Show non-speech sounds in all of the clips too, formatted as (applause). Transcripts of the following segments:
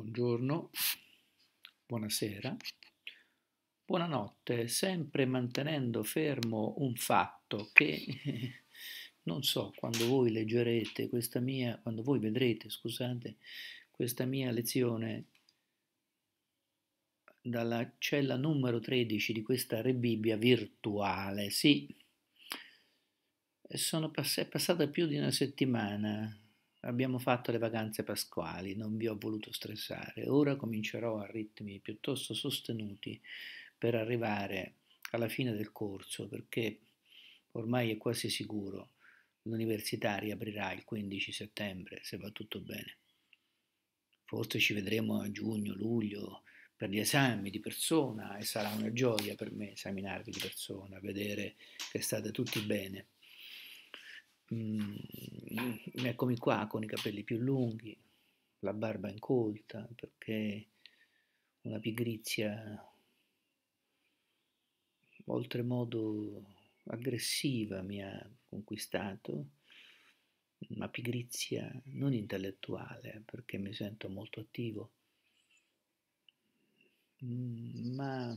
buongiorno, buonasera, buonanotte, sempre mantenendo fermo un fatto che (laughs) non so quando voi leggerete questa mia, quando voi vedrete, scusate, questa mia lezione dalla cella numero 13 di questa Re Bibbia virtuale. Sì, sono pass- è passata più di una settimana Abbiamo fatto le vacanze pasquali, non vi ho voluto stressare. Ora comincerò a ritmi piuttosto sostenuti per arrivare alla fine del corso, perché ormai è quasi sicuro l'università riaprirà il 15 settembre, se va tutto bene. Forse ci vedremo a giugno, luglio per gli esami di persona e sarà una gioia per me esaminarvi di persona, vedere che state tutti bene. Mm, mm, mm, eccomi qua con i capelli più lunghi, la barba incolta perché una pigrizia oltremodo aggressiva mi ha conquistato, una pigrizia non intellettuale eh, perché mi sento molto attivo, mm, ma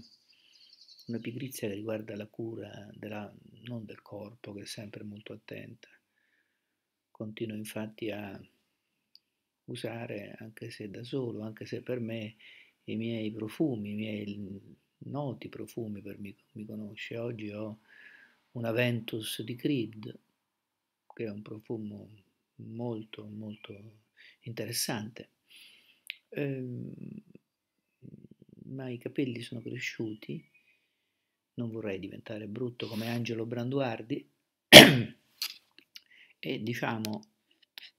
una pigrizia che riguarda la cura della, non del corpo, che è sempre molto attenta, Continuo infatti a usare, anche se da solo, anche se per me, i miei profumi, i miei noti profumi per chi mi conosce. Oggi ho una Ventus di Creed, che è un profumo molto, molto interessante. Ehm, ma i capelli sono cresciuti, non vorrei diventare brutto come Angelo Branduardi. (clears throat) e diciamo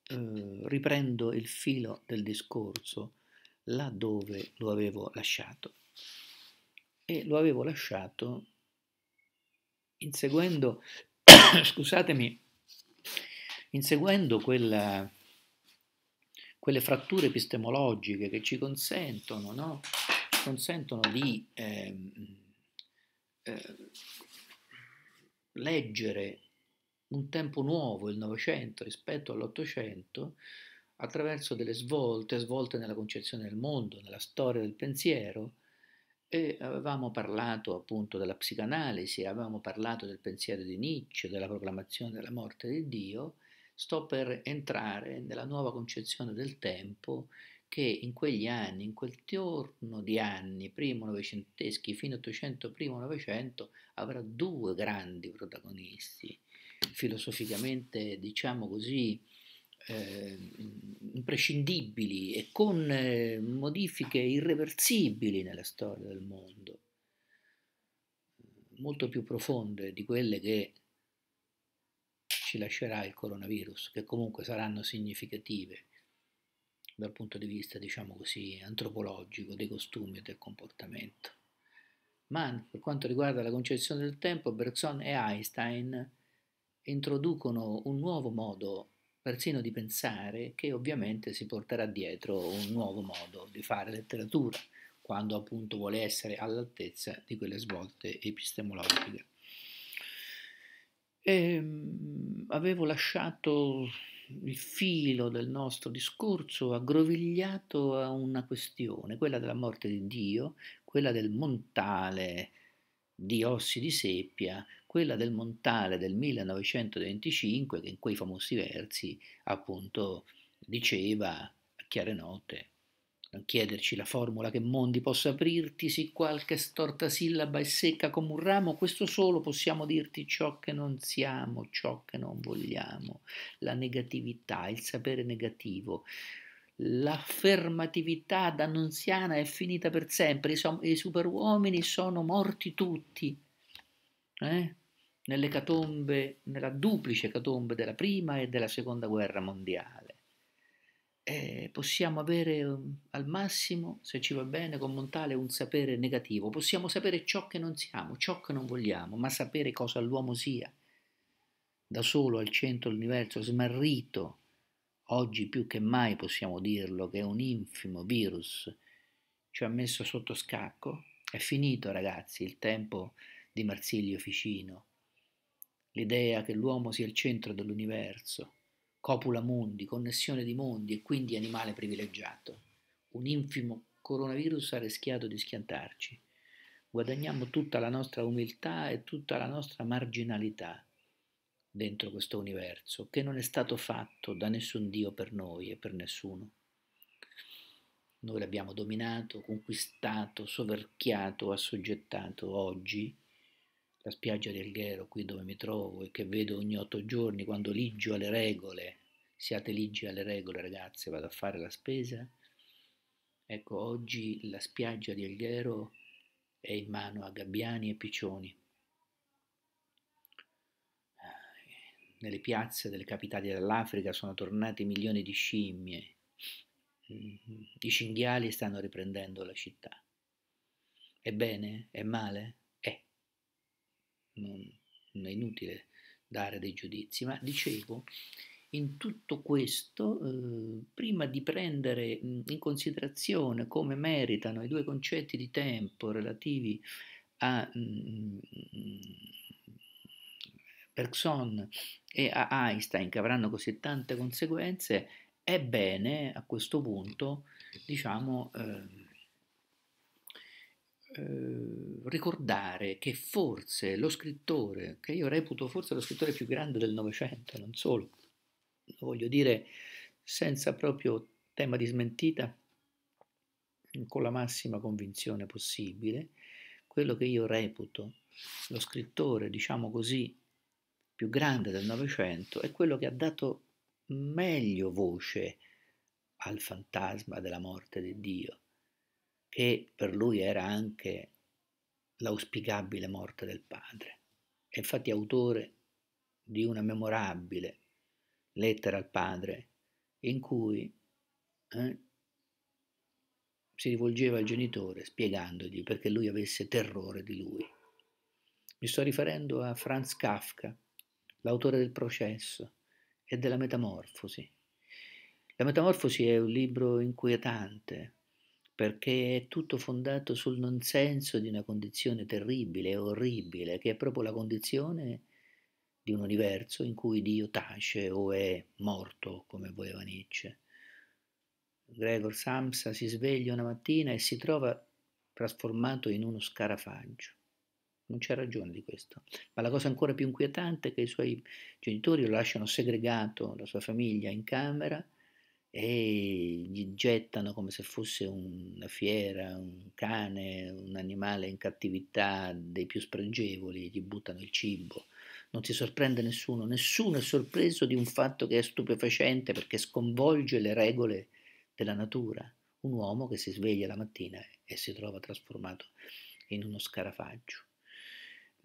eh, riprendo il filo del discorso là dove lo avevo lasciato e lo avevo lasciato inseguendo (coughs) scusatemi inseguendo quella, quelle fratture epistemologiche che ci consentono, no? consentono di eh, eh, leggere un tempo nuovo, il Novecento, rispetto all'Ottocento, attraverso delle svolte, svolte nella concezione del mondo, nella storia del pensiero, e avevamo parlato appunto della psicanalisi, avevamo parlato del pensiero di Nietzsche, della proclamazione della morte di Dio, sto per entrare nella nuova concezione del tempo che in quegli anni, in quel giorno di anni, primo novecenteschi fino ottocento, primo novecento, avrà due grandi protagonisti, filosoficamente, diciamo così, eh, imprescindibili e con eh, modifiche irreversibili nella storia del mondo, molto più profonde di quelle che ci lascerà il coronavirus, che comunque saranno significative dal punto di vista, diciamo così, antropologico, dei costumi e del comportamento. Ma per quanto riguarda la concezione del tempo, Bergson e Einstein introducono un nuovo modo persino di pensare che ovviamente si porterà dietro un nuovo modo di fare letteratura quando appunto vuole essere all'altezza di quelle svolte epistemologiche. E ehm, avevo lasciato il filo del nostro discorso aggrovigliato a una questione, quella della morte di Dio, quella del montale di ossi di seppia, quella del Montale del 1925 che in quei famosi versi appunto diceva a chiare note non chiederci la formula che mondi possa aprirti, se qualche storta sillaba è secca come un ramo, questo solo possiamo dirti ciò che non siamo, ciò che non vogliamo, la negatività, il sapere negativo, l'affermatività d'annunziana è finita per sempre, i, so- i superuomini sono morti tutti. Eh? nelle catombe, nella duplice catombe della prima e della seconda guerra mondiale. Eh, possiamo avere um, al massimo, se ci va bene, con Montale un sapere negativo. Possiamo sapere ciò che non siamo, ciò che non vogliamo, ma sapere cosa l'uomo sia. Da solo al centro dell'universo, smarrito, oggi più che mai possiamo dirlo che è un infimo virus ci ha messo sotto scacco. È finito, ragazzi, il tempo di Marsilio Ficino l'idea che l'uomo sia il centro dell'universo, copula mondi, connessione di mondi e quindi animale privilegiato. Un infimo coronavirus ha rischiato di schiantarci. Guadagniamo tutta la nostra umiltà e tutta la nostra marginalità dentro questo universo che non è stato fatto da nessun Dio per noi e per nessuno. Noi l'abbiamo dominato, conquistato, soverchiato, assoggettato oggi la spiaggia del Ghero, qui dove mi trovo e che vedo ogni otto giorni quando liggio alle regole, siate liggi alle regole ragazze, vado a fare la spesa, ecco oggi la spiaggia di Ghero è in mano a gabbiani e piccioni. Ah, nelle piazze delle capitali dell'Africa sono tornati milioni di scimmie, mm-hmm. i cinghiali stanno riprendendo la città. È bene? È male? non, non è inutile dare dei giudizi, ma dicevo, in tutto questo, eh, prima di prendere in considerazione come meritano i due concetti di tempo relativi a Bergson e a Einstein, che avranno così tante conseguenze, è bene a questo punto, diciamo, eh, eh, ricordare che forse lo scrittore, che io reputo forse lo scrittore più grande del Novecento, non solo, lo voglio dire senza proprio tema di smentita, con la massima convinzione possibile, quello che io reputo lo scrittore, diciamo così, più grande del Novecento è quello che ha dato meglio voce al fantasma della morte di Dio, che per lui era anche l'auspicabile morte del padre. È infatti autore di una memorabile lettera al padre in cui eh, si rivolgeva al genitore spiegandogli perché lui avesse terrore di lui. Mi sto riferendo a Franz Kafka, l'autore del processo e della Metamorfosi. La Metamorfosi è un libro inquietante, perché è tutto fondato sul non senso di una condizione terribile orribile, che è proprio la condizione di un universo in cui Dio tace o è morto, come voleva Nietzsche. Gregor Samsa si sveglia una mattina e si trova trasformato in uno scarafaggio. Non c'è ragione di questo. Ma la cosa ancora più inquietante è che i suoi genitori lo lasciano segregato, la sua famiglia, in camera, e gli gettano come se fosse una fiera, un cane, un animale in cattività dei più spregevoli, gli buttano il cibo. Non si sorprende nessuno, nessuno è sorpreso di un fatto che è stupefacente perché sconvolge le regole della natura. Un uomo che si sveglia la mattina e si trova trasformato in uno scarafaggio.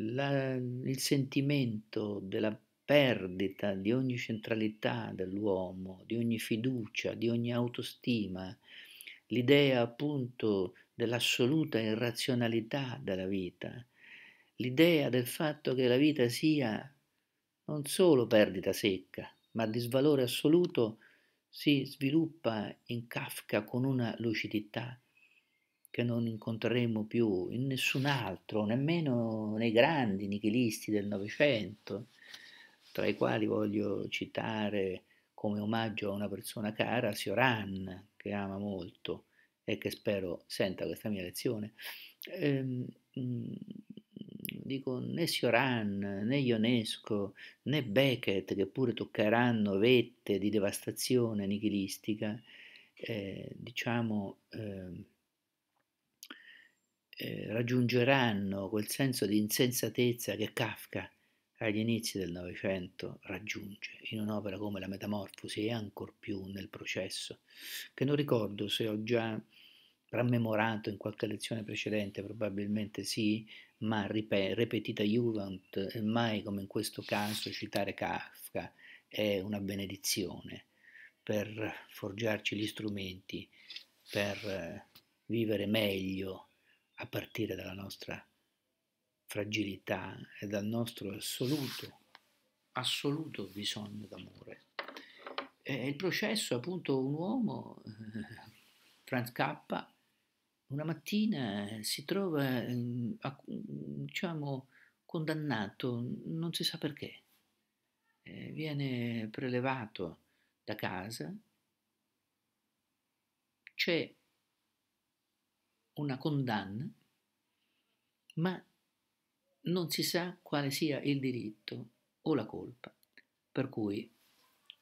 La, il sentimento della perdita di ogni centralità dell'uomo, di ogni fiducia, di ogni autostima, l'idea appunto dell'assoluta irrazionalità della vita, l'idea del fatto che la vita sia non solo perdita secca, ma di svalore assoluto si sviluppa in Kafka con una lucidità che non incontreremo più in nessun altro, nemmeno nei grandi nichilisti del Novecento tra i quali voglio citare come omaggio a una persona cara, Sioran, che ama molto e che spero senta questa mia lezione. Ehm, mhmm, dico, né Sioran, né Ionesco, né Beckett, che pure toccheranno vette di devastazione nichilistica, eh, diciamo, eh, eh, raggiungeranno quel senso di insensatezza che Kafka agli inizi del Novecento raggiunge in un'opera come la Metamorfosi e ancor più nel processo, che non ricordo se ho già rammemorato in qualche lezione precedente, probabilmente sì, ma ripet- ripetita Juvent, mai come in questo caso citare Kafka è una benedizione per forgiarci gli strumenti, per vivere meglio a partire dalla nostra fragilità e dal nostro assoluto, assoluto bisogno d'amore. E il processo, appunto, un uomo, eh, Franz Kappa, una mattina eh, si trova, mm, mm, diciamo, condannato, non si sa perché. Eh, viene prelevato da casa, c'è una condanna, ma non si sa quale sia il diritto o la colpa, per cui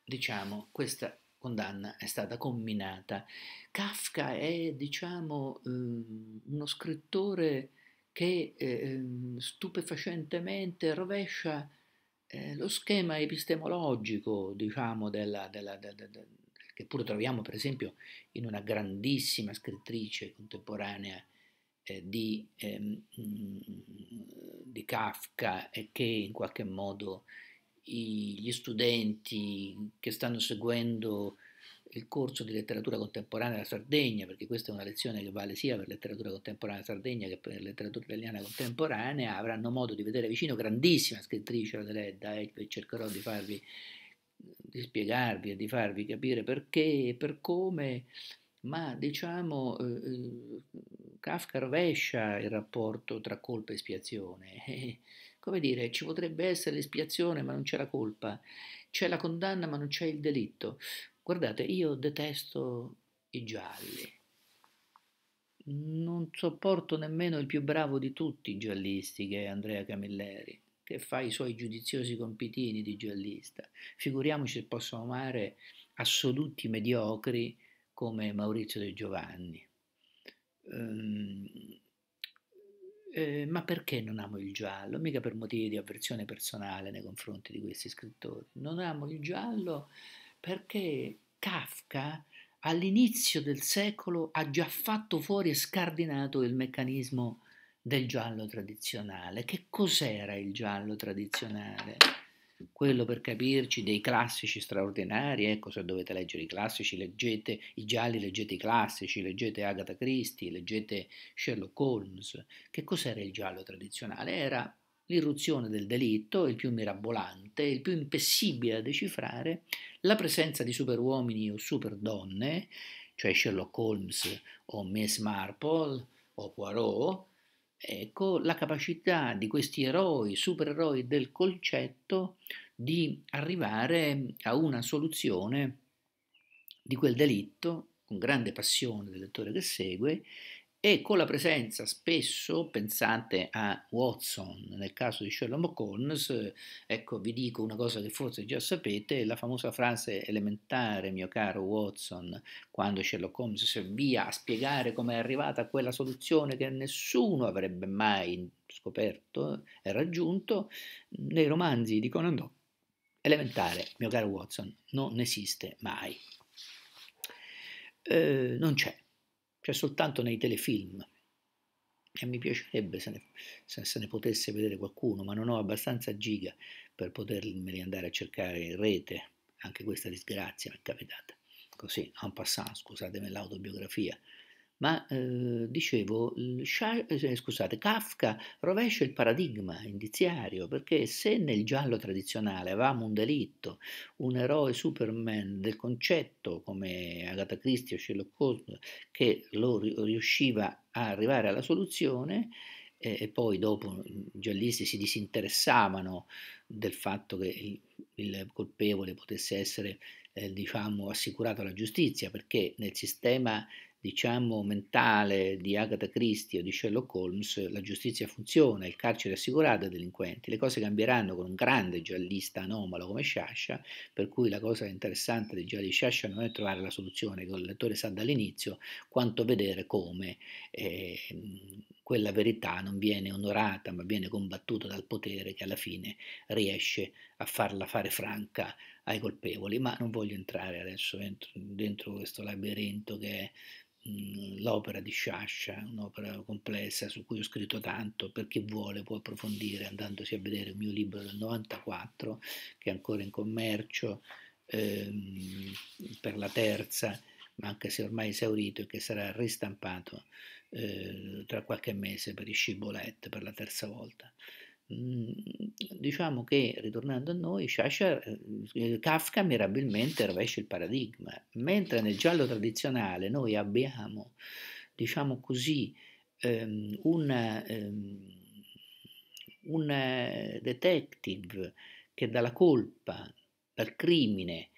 diciamo questa condanna è stata comminata. Kafka è diciamo ehm, uno scrittore che ehm, stupefacentemente rovescia eh, lo schema epistemologico diciamo della, della, della, della che pure troviamo per esempio in una grandissima scrittrice contemporanea eh, di, ehm, mm, di, Kafka e che in qualche modo i, gli studenti che stanno seguendo il corso di letteratura contemporanea della Sardegna, perché questa è una lezione che vale sia per letteratura contemporanea della Sardegna che per letteratura italiana contemporanea, avranno modo di vedere vicino grandissima scrittrice Adelaida e cercherò di farvi di spiegarvi e di farvi capire perché e per come, ma diciamo eh, Kafka rovescia il rapporto tra colpa e espiazione. (laughs) Come dire, ci potrebbe essere l'espiazione ma non c'è la colpa, c'è la condanna ma non c'è il delitto. Guardate, io detesto i gialli. Non sopporto nemmeno il più bravo di tutti i giallisti, che è Andrea Camilleri, che fa i suoi giudiziosi compitini di giallista. Figuriamoci se possono amare assoluti mediocri come Maurizio De Giovanni. Ehm, eh, ma perché non amo il giallo? Mica per motivi di avversione personale nei confronti di questi scrittori. Non amo il giallo perché Kafka all'inizio del secolo ha già fatto fuori e scardinato il meccanismo del giallo tradizionale. Che cos'era il giallo tradizionale? quello per capirci dei classici straordinari, ecco se dovete leggere i classici, leggete i gialli, leggete i classici, leggete Agatha Christie, leggete Sherlock Holmes. Che cos'era il giallo tradizionale? Era l'irruzione del delitto, il più mirabolante, il più impossibile da decifrare, la presenza di superuomini o superdonne, cioè Sherlock Holmes o Miss Marple o Poirot, Ecco la capacità di questi eroi, supereroi del concetto di arrivare a una soluzione di quel delitto con grande passione del lettore che segue e con la presenza spesso, pensate a Watson nel caso di Sherlock Holmes, ecco vi dico una cosa che forse già sapete, la famosa frase elementare, mio caro Watson, quando Sherlock Holmes si avvia a spiegare come è arrivata a quella soluzione che nessuno avrebbe mai scoperto e raggiunto, nei romanzi di Conan Doyle, elementare, mio caro Watson, non esiste mai. Eh, non c'è cioè soltanto nei telefilm. E mi piacerebbe se ne, se, se ne potesse vedere qualcuno, ma non ho abbastanza giga per potermeli andare a cercare in rete. Anche questa disgrazia mi è capitata. Così, en passant, scusatemi l'autobiografia ma ehm, eh, dicevo, scusate, Kafka rovescia il paradigma indiziario perché se nel giallo tradizionale avevamo un delitto, un eroe Superman del concetto come Agatha Christie o Sherlock Holmes che lo riusciva a arrivare alla soluzione, eh, e, poi dopo i giallisti si disinteressavano del fatto che il, colpevole potesse essere eh, diciamo, assicurato alla giustizia perché nel sistema diciamo, mentale di Agatha Christie o di Sherlock Holmes, la giustizia funziona, il carcere è assicurato ai delinquenti, le cose cambieranno con un grande giallista anomalo come Sciascia, per cui la cosa interessante del giallo di Sciascia non è trovare la soluzione, che il lettore sa dall'inizio, quanto vedere come eh, quella verità non viene onorata, ma viene combattuta dal potere che alla fine riesce a farla fare franca ai colpevoli, ma non voglio entrare adesso dentro, dentro questo labirinto che è Mhmm, l'opera di Sciascia, un'opera complessa su cui ho scritto tanto, per chi vuole può approfondire andandosi a vedere il mio libro del 94 che è ancora in commercio ehm, per la terza, ma anche se ormai esaurito e che sarà ristampato eh, tra qualche mese per i Scibolet per la terza volta. Mhmm, diciamo che ritornando a noi Shasha, eh, Kafka mirabilmente rovescia il paradigma mentre nel giallo tradizionale noi abbiamo diciamo così um, un, um, un detective che dalla colpa dal crimine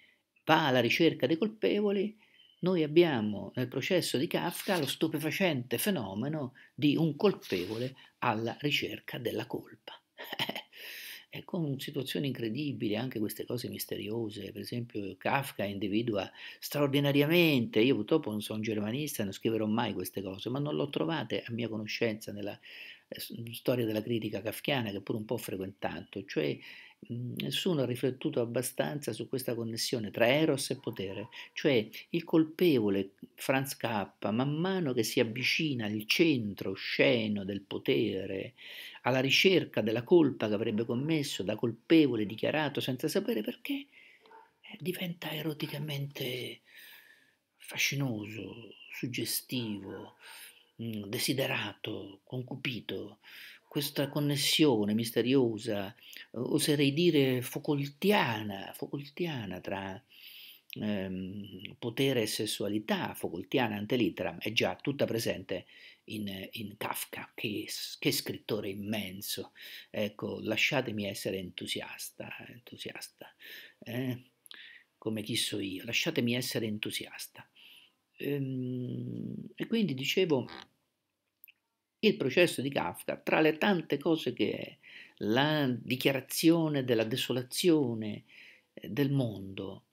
va alla ricerca dei colpevoli noi abbiamo nel processo di Kafka lo stupefacente fenomeno di un colpevole alla ricerca della colpa. e (laughs) con situazioni incredibili, anche queste cose misteriose, per esempio Kafka individua straordinariamente, io purtroppo non sono un germanista, non scriverò mai queste cose, ma non l'ho trovate a mia conoscenza nella eh, storia della critica kafkiana che pure un po' ho frequentato, cioè Mhmm, nessuno ha riflettuto abbastanza su questa connessione tra eros e potere, cioè il colpevole Franz K, man mano che si avvicina al centro sceno del potere, alla ricerca della colpa che avrebbe commesso da colpevole dichiarato senza sapere perché, eh, diventa eroticamente fascinoso, suggestivo, mhmm, desiderato, concupito, questa connessione misteriosa, oserei dire focoltiana, focoltiana tra ehm, potere e sessualità, focoltiana antelittera, è già tutta presente in, in Kafka, che, che, scrittore immenso. Ecco, lasciatemi essere entusiasta, entusiasta, eh? come chi so io, lasciatemi essere entusiasta. Ehm, e quindi dicevo il processo di Kafka, tra le tante cose che è, la dichiarazione della desolazione eh, del mondo,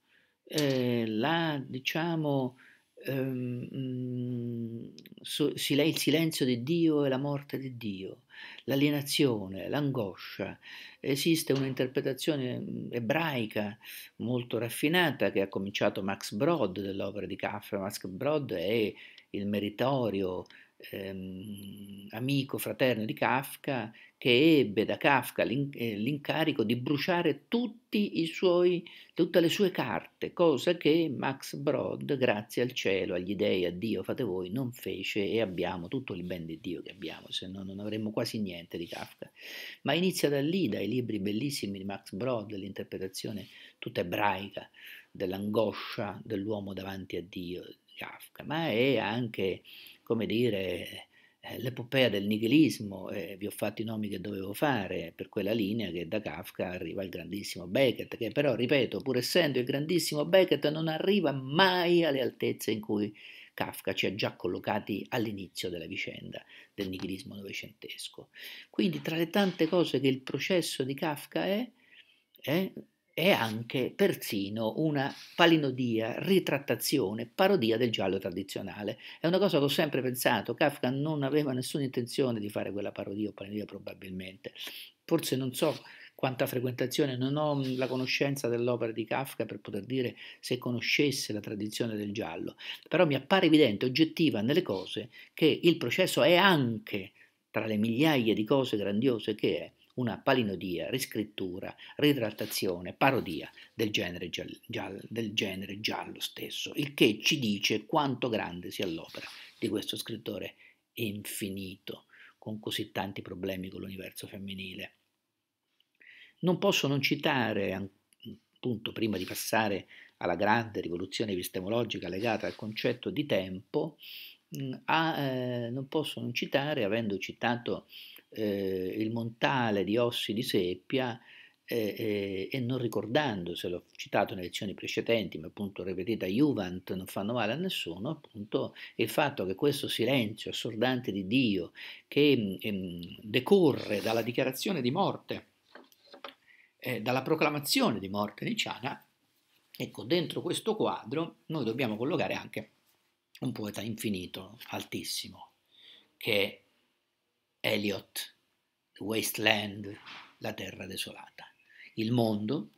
eh, la, diciamo, ehm, mm, so, il silenzio di Dio e la morte di Dio, l'alienazione, l'angoscia. Esiste un'interpretazione mm, ebraica molto raffinata che ha cominciato Max Brod dell'opera di Kafka. Max Brod è il meritorio ehm, amico fraterno di Kafka, che ebbe da Kafka eh, l'incarico di bruciare suoi, tutte le sue carte, cosa che Max Brod, grazie al cielo, agli dèi, a Dio, fate voi, non fece e abbiamo tutto il ben di Dio che abbiamo, se no non avremmo quasi niente di Kafka. Ma inizia da lì, dai libri bellissimi di Max Brod, l'interpretazione tutta ebraica dell'angoscia dell'uomo davanti a Dio di Kafka, ma è anche come dire, eh, l'epopea del nichilismo, eh, vi ho fatto i nomi che dovevo fare per quella linea che da Kafka arriva il grandissimo Beckett, che però, ripeto, pur essendo il grandissimo Beckett, non arriva mai alle altezze in cui Kafka ci ha già collocati all'inizio della vicenda del nichilismo novecentesco. Quindi tra le tante cose che il processo di Kafka è, è è anche persino una palinodia, ritrattazione, parodia del giallo tradizionale. È una cosa che ho sempre pensato, Kafka non aveva nessuna intenzione di fare quella parodia o palinodia probabilmente. Forse non so quanta frequentazione, non ho mm, la conoscenza dell'opera di Kafka per poter dire se conoscesse la tradizione del giallo, però mi appare evidente, oggettiva nelle cose, che il processo è anche, tra le migliaia di cose grandiose che è, una palinodia, riscrittura, ritrattazione, parodia del genere giallo, giallo, del genere giallo stesso, il che ci dice quanto grande sia l'opera di questo scrittore infinito, con così tanti problemi con l'universo femminile. Non posso non citare, appunto, prima di passare alla grande rivoluzione epistemologica legata al concetto di tempo, mm, a, eh, non posso non citare, avendo citato eh, il montale di ossi di seppia eh, eh, e non ricordandoselo, citato nelle lezioni precedenti, ma appunto ripetita Juvent, non fanno male a nessuno, appunto il fatto che questo silenzio assordante di Dio che ehm, decorre dalla dichiarazione di morte, eh, dalla proclamazione di morte di Ciana, ecco, dentro questo quadro noi dobbiamo collocare anche un poeta infinito, altissimo, che è Eliot, Wasteland, la terra desolata. Il mondo,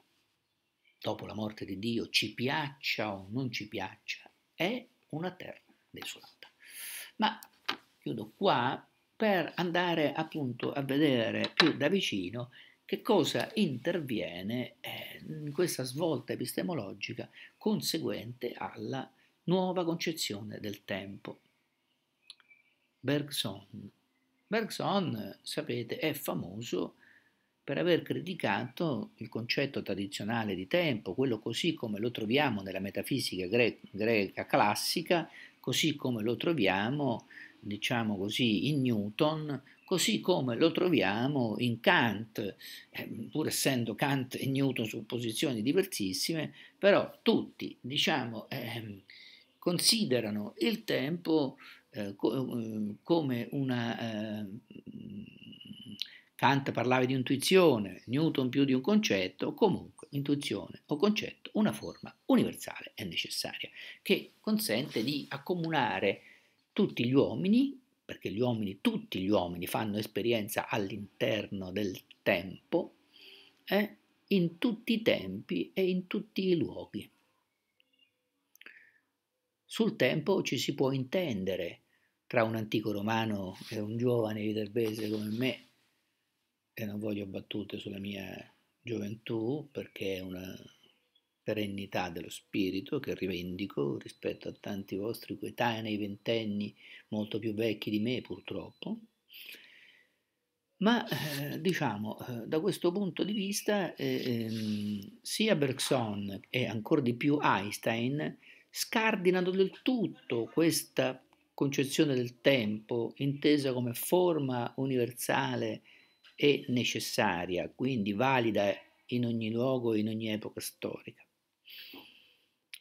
dopo la morte di Dio, ci piaccia o non ci piaccia, è una terra desolata. Ma chiudo qua per andare appunto a vedere più da vicino che cosa interviene eh, in questa svolta epistemologica conseguente alla nuova concezione del tempo. Bergson Bergson, sapete, è famoso per aver criticato il concetto tradizionale di tempo, quello così come lo troviamo nella metafisica gre- greca classica, così come lo troviamo, diciamo così, in Newton, così come lo troviamo in Kant, eh, pur essendo Kant e Newton su posizioni diversissime, però tutti, diciamo, eh, considerano il tempo eh, co- mm, come una... Eh, Kant parlava di intuizione, Newton più di un concetto, comunque intuizione o concetto, una forma universale e necessaria, che consente di accomunare tutti gli uomini, perché gli uomini, tutti gli uomini fanno esperienza all'interno del tempo, eh, in tutti i tempi e in tutti i luoghi. Sul tempo ci si può intendere tra un antico romano e un giovane viterbese come me, e non voglio battute sulla mia gioventù perché è una perennità dello spirito che rivendico rispetto a tanti vostri coetanei ventenni molto più vecchi di me purtroppo, ma eh, diciamo, eh, da questo punto di vista, eh, ehm, sia Bergson e ancora di più Einstein scardinano del tutto questa concezione del tempo intesa come forma universale e necessaria, quindi valida in ogni luogo, e in ogni epoca storica.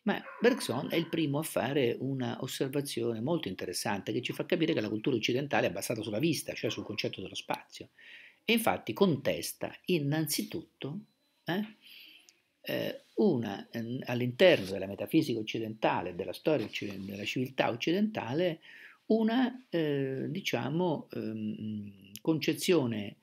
Ma Bergson è il primo a fare un'osservazione molto interessante che ci fa capire che la cultura occidentale è basata sulla vista, cioè sul concetto dello spazio. E infatti contesta innanzitutto eh, eh, una, eh, all'interno della metafisica occidentale, della storia occidentale, della civiltà occidentale, una eh, diciamo, ehm, concezione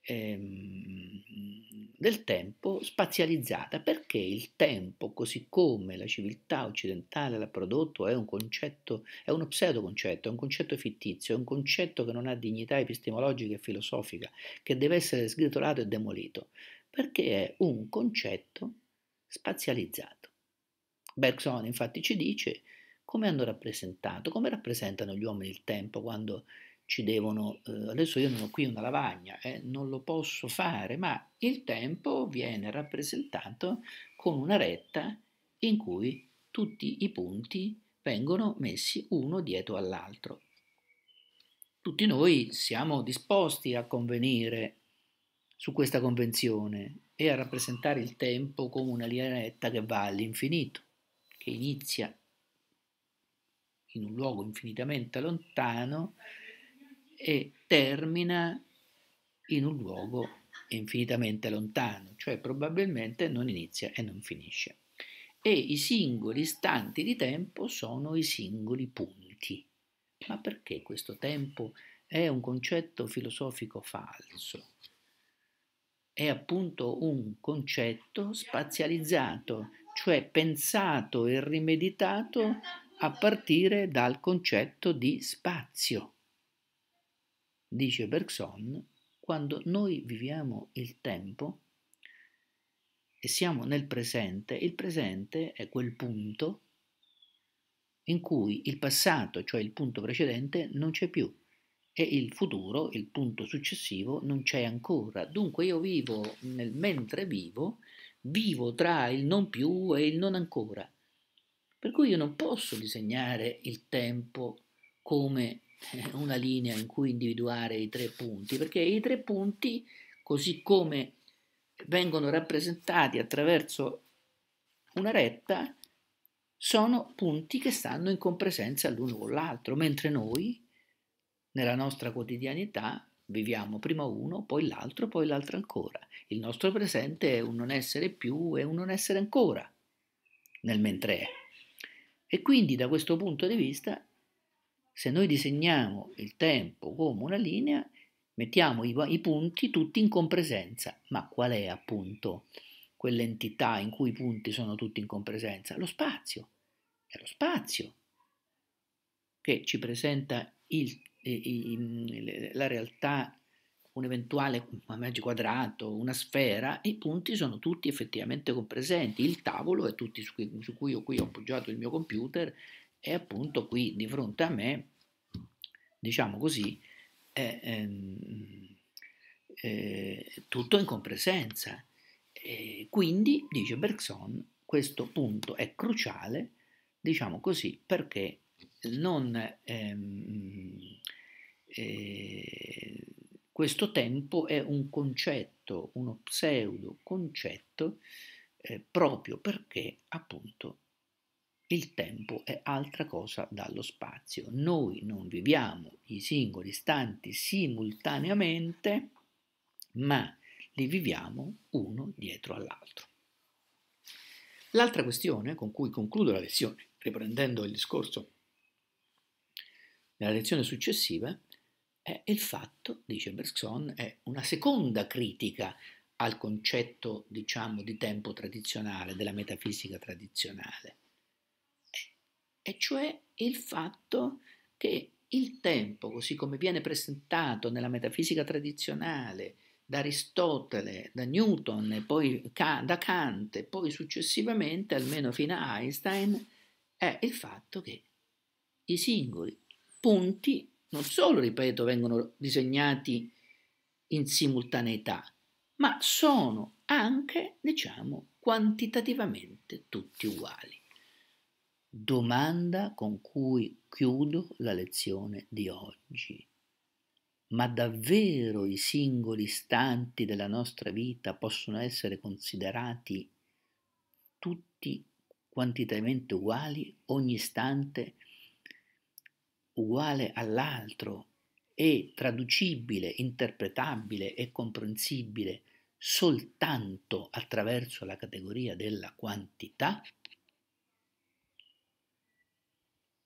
ehm, del tempo spazializzata, perché il tempo, così come la civiltà occidentale l'ha prodotto, è un concetto, è uno pseudoconcetto, è un concetto fittizio, è un concetto che non ha dignità epistemologica e filosofica, che deve essere sgritolato e demolito, perché è un concetto spazializzato. Bergson infatti ci dice come hanno rappresentato, come rappresentano gli uomini il tempo quando ci devono, eh, adesso io non ho qui una lavagna, eh, non lo posso fare, ma il tempo viene rappresentato con una retta in cui tutti i punti vengono messi uno dietro all'altro. Tutti noi siamo disposti a convenire su questa convenzione e a rappresentare il tempo come una linea retta che va all'infinito, che inizia in un luogo infinitamente lontano e termina in un luogo infinitamente lontano, cioè probabilmente non inizia e non finisce. E i singoli istanti di tempo sono i singoli punti. Ma perché questo tempo è un concetto filosofico falso? è appunto un concetto spazializzato, cioè pensato e rimeditato a partire dal concetto di spazio. Dice Bergson, quando noi viviamo il tempo e siamo nel presente, il presente è quel punto in cui il passato, cioè il punto precedente, non c'è più e il futuro, il punto successivo, non c'è ancora. Dunque io vivo nel mentre vivo, vivo tra il non più e il non ancora. Per cui io non posso disegnare il tempo come (laughs) una linea in cui individuare i tre punti, perché i tre punti, così come vengono rappresentati attraverso una retta, sono punti che stanno in compresenza l'uno con l'altro, mentre noi nella nostra quotidianità viviamo prima uno, poi l'altro, poi l'altro ancora. Il nostro presente è un non essere più e un non essere ancora, nel mentre è. E quindi da questo punto di vista, se noi disegniamo il tempo come una linea, mettiamo i, i punti tutti in compresenza. Ma qual è appunto quell'entità in cui i punti sono tutti in compresenza? Lo spazio. È lo spazio che ci presenta il tempo la realtà, un eventuale quadrato, una sfera, i punti sono tutti effettivamente compresenti. Il tavolo è tutti su cui, su cui, cui ho appoggiato il mio computer è appunto qui di fronte a me, diciamo così, è, è, ehm, è tutto in compresenza. E quindi, dice Bergson, questo punto è cruciale, diciamo così, perché non, ehm, eh, questo tempo è un concetto, uno pseudo concetto, eh, proprio perché appunto il tempo è altra cosa dallo spazio. Noi non viviamo i singoli istanti simultaneamente, ma li viviamo uno dietro all'altro. L'altra questione con cui concludo la lezione, riprendendo il discorso nella lezione successiva è eh, il fatto, dice Bergson, è una seconda critica al concetto, diciamo, di tempo tradizionale, della metafisica tradizionale, e cioè il fatto che il tempo, così come viene presentato nella metafisica tradizionale, da Aristotele, da Newton, poi da Kant, e poi successivamente, almeno fino a Einstein, è il fatto che i singoli punti non solo, ripeto, vengono disegnati in simultaneità, ma sono anche, diciamo, quantitativamente tutti uguali. Domanda con cui chiudo la lezione di oggi. Ma davvero i singoli istanti della nostra vita possono essere considerati tutti quantitativamente uguali, ogni istante uguale all'altro è traducibile, interpretabile e comprensibile soltanto attraverso la categoria della quantità?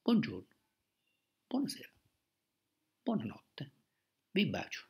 Buongiorno, buonasera, buonanotte, vi bacio.